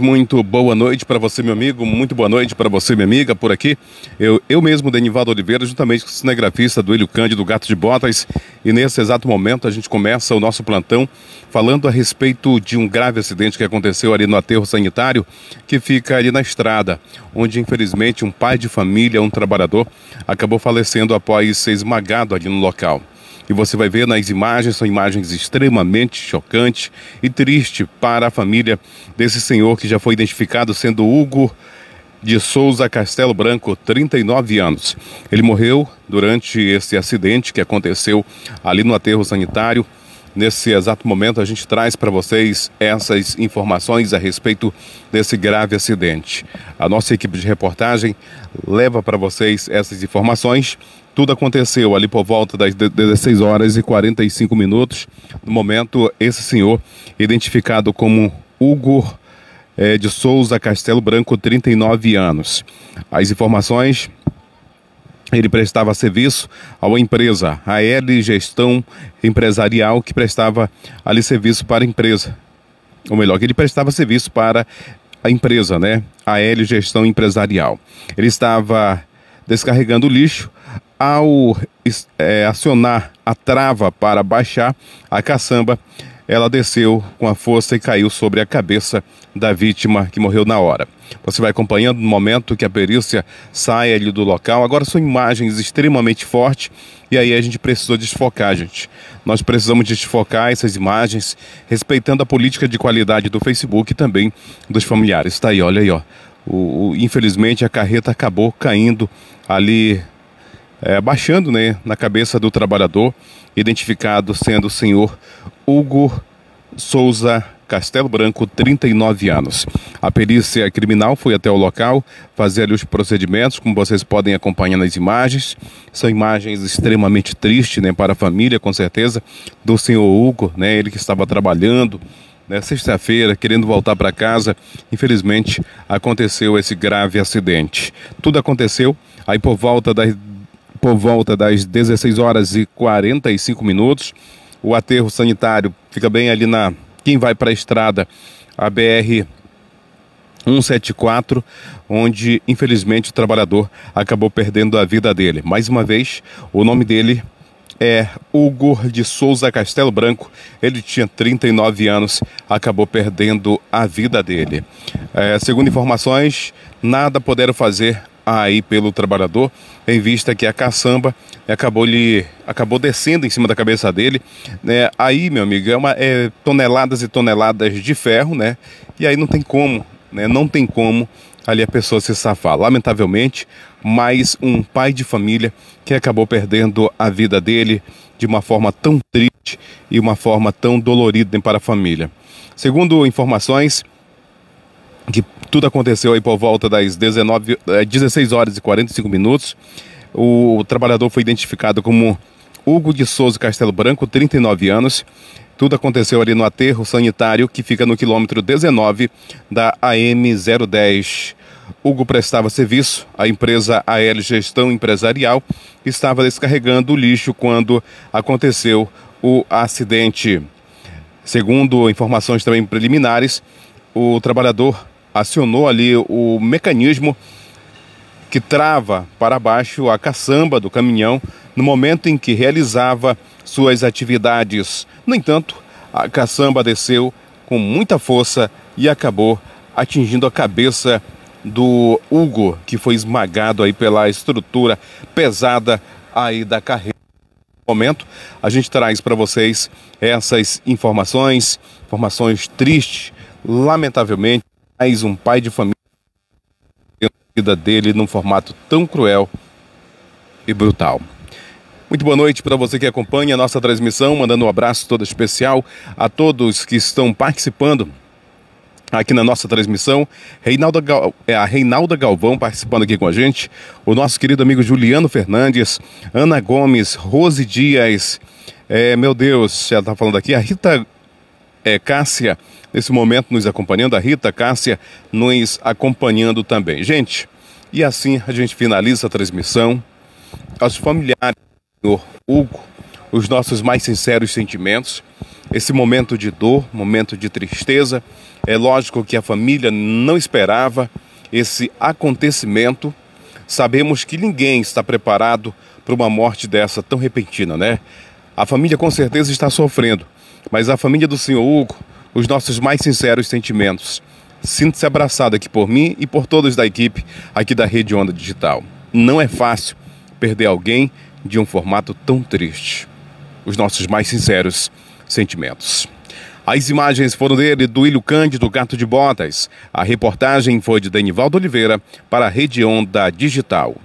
Muito boa noite para você, meu amigo. Muito boa noite para você, minha amiga, por aqui. Eu, eu mesmo, Denivaldo Oliveira, juntamente com o cinegrafista do Hélio Cândido Gato de Botas. E nesse exato momento a gente começa o nosso plantão falando a respeito de um grave acidente que aconteceu ali no aterro sanitário que fica ali na estrada, onde infelizmente um pai de família, um trabalhador, acabou falecendo após ser esmagado ali no local. E você vai ver nas imagens, são imagens extremamente chocantes e tristes para a família desse senhor que já foi identificado sendo Hugo de Souza Castelo Branco, 39 anos. Ele morreu durante esse acidente que aconteceu ali no aterro sanitário Nesse exato momento, a gente traz para vocês essas informações a respeito desse grave acidente. A nossa equipe de reportagem leva para vocês essas informações. Tudo aconteceu ali por volta das 16 horas e 45 minutos. No momento, esse senhor, identificado como Hugo eh, de Souza Castelo Branco, 39 anos. As informações ele prestava serviço à empresa, a L Gestão Empresarial, que prestava ali serviço para a empresa. Ou melhor, que ele prestava serviço para a empresa, né? A L Gestão Empresarial. Ele estava descarregando lixo ao é, acionar a trava para baixar a caçamba ela desceu com a força e caiu sobre a cabeça da vítima que morreu na hora. Você vai acompanhando no momento que a perícia sai ali do local. Agora são imagens extremamente fortes e aí a gente precisou desfocar, gente. Nós precisamos desfocar essas imagens, respeitando a política de qualidade do Facebook e também dos familiares. Está aí, olha aí, ó. O, o, infelizmente a carreta acabou caindo ali é, baixando né, na cabeça do trabalhador, identificado sendo o senhor Hugo Souza Castelo Branco, 39 anos. A perícia criminal foi até o local fazer os procedimentos, como vocês podem acompanhar nas imagens. São imagens extremamente tristes né, para a família, com certeza, do senhor Hugo, né, ele que estava trabalhando. Na né, Sexta-feira, querendo voltar para casa, infelizmente aconteceu esse grave acidente. Tudo aconteceu aí por volta das por volta das 16 horas e 45 minutos. O aterro sanitário fica bem ali na. Quem vai para a estrada, a BR 174, onde infelizmente o trabalhador acabou perdendo a vida dele. Mais uma vez, o nome dele é Hugo de Souza Castelo Branco. Ele tinha 39 anos, acabou perdendo a vida dele. É, segundo informações, nada puderam fazer aí pelo trabalhador, em vista que a caçamba acabou lhe acabou descendo em cima da cabeça dele. Né? Aí, meu amigo, é, uma, é toneladas e toneladas de ferro, né? E aí não tem como, né? Não tem como ali a pessoa se safar. Lamentavelmente, mais um pai de família que acabou perdendo a vida dele de uma forma tão triste e uma forma tão dolorida para a família. Segundo informações que tudo aconteceu aí por volta das 19, 16 eh, horas e 45 minutos. O trabalhador foi identificado como Hugo de Souza Castelo Branco, 39 anos. Tudo aconteceu ali no aterro sanitário que fica no quilômetro 19 da AM 010. Hugo prestava serviço à empresa AL Gestão Empresarial e estava descarregando o lixo quando aconteceu o acidente. Segundo informações também preliminares, o trabalhador acionou ali o mecanismo que trava para baixo a caçamba do caminhão no momento em que realizava suas atividades. No entanto, a caçamba desceu com muita força e acabou atingindo a cabeça do Hugo, que foi esmagado aí pela estrutura pesada aí da carreira. No momento, a gente traz para vocês essas informações, informações tristes, lamentavelmente mais um pai de família a vida dele num formato tão cruel e brutal. Muito boa noite para você que acompanha a nossa transmissão, mandando um abraço todo especial a todos que estão participando aqui na nossa transmissão. Reinalda Gal... é a Reinalda Galvão participando aqui com a gente, o nosso querido amigo Juliano Fernandes, Ana Gomes, Rose Dias, é, meu Deus, ela está falando aqui, a Rita é, Cássia, nesse momento nos acompanhando, a Rita Cássia nos acompanhando também. Gente, e assim a gente finaliza a transmissão. Aos familiares do Hugo, os nossos mais sinceros sentimentos. Esse momento de dor, momento de tristeza. É lógico que a família não esperava esse acontecimento. Sabemos que ninguém está preparado para uma morte dessa tão repentina, né? A família com certeza está sofrendo mas à família do senhor Hugo, os nossos mais sinceros sentimentos. Sinta-se abraçado aqui por mim e por todos da equipe aqui da Rede Onda Digital. Não é fácil perder alguém de um formato tão triste. Os nossos mais sinceros sentimentos. As imagens foram dele, do Ilho Cândido Gato de Botas. A reportagem foi de Denivaldo Oliveira para a Rede Onda Digital.